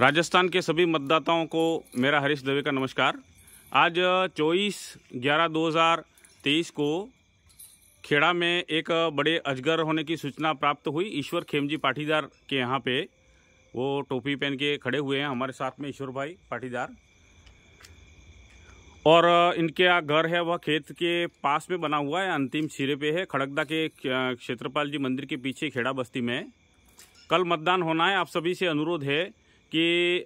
राजस्थान के सभी मतदाताओं को मेरा हरीश दवे का नमस्कार आज चौबीस ग्यारह दो हज़ार तेईस को खेड़ा में एक बड़े अजगर होने की सूचना प्राप्त हुई ईश्वर खेमजी पाटीदार के यहाँ पे वो टोपी पहन के खड़े हुए हैं हमारे साथ में ईश्वर भाई पाटीदार और इनके यहाँ घर है वह खेत के पास में बना हुआ है अंतिम सिरे पे है खड़गदा के क्षेत्रपाल जी मंदिर के पीछे खेड़ा बस्ती में कल मतदान होना है आप सभी से अनुरोध है कि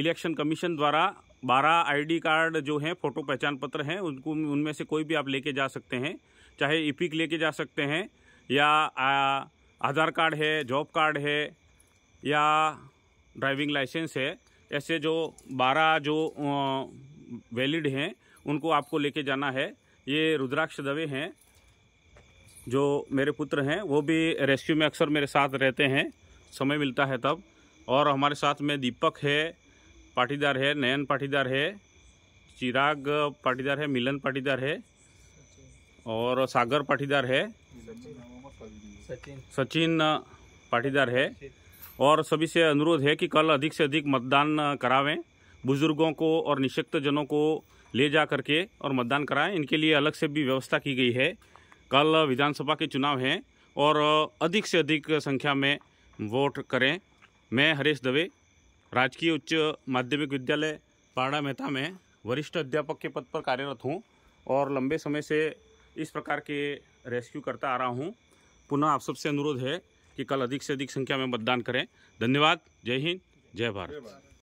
इलेक्शन कमीशन द्वारा बारह आईडी कार्ड जो हैं फ़ोटो पहचान पत्र हैं उनको उनमें से कोई भी आप लेके जा सकते हैं चाहे ईपिक लेके जा सकते हैं या आधार कार्ड है जॉब कार्ड है या ड्राइविंग लाइसेंस है ऐसे जो बारह जो वैलिड हैं उनको आपको लेके जाना है ये रुद्राक्ष दवे हैं जो मेरे पुत्र हैं वो भी रेस्क्यू में अक्सर मेरे साथ रहते हैं समय मिलता है तब और हमारे साथ में दीपक है पाटीदार है नयन पाटीदार है चिराग पाटीदार है मिलन पाटीदार है और सागर पाटीदार है सचिन पाटीदार है और सभी से अनुरोध है कि कल अधिक से अधिक मतदान करावें बुज़ुर्गों को और निशक्त जनों को ले जा करके और मतदान कराएं इनके लिए अलग से भी व्यवस्था की गई है कल विधानसभा के चुनाव हैं और अधिक से अधिक संख्या में वोट करें मैं हरीश दवे राजकीय उच्च माध्यमिक विद्यालय पाड़ा मेहता में वरिष्ठ अध्यापक के पद पर कार्यरत हूँ और लंबे समय से इस प्रकार के रेस्क्यू करता आ रहा हूँ पुनः आप सबसे अनुरोध है कि कल अधिक से अधिक संख्या में मतदान करें धन्यवाद जय हिंद जय भारत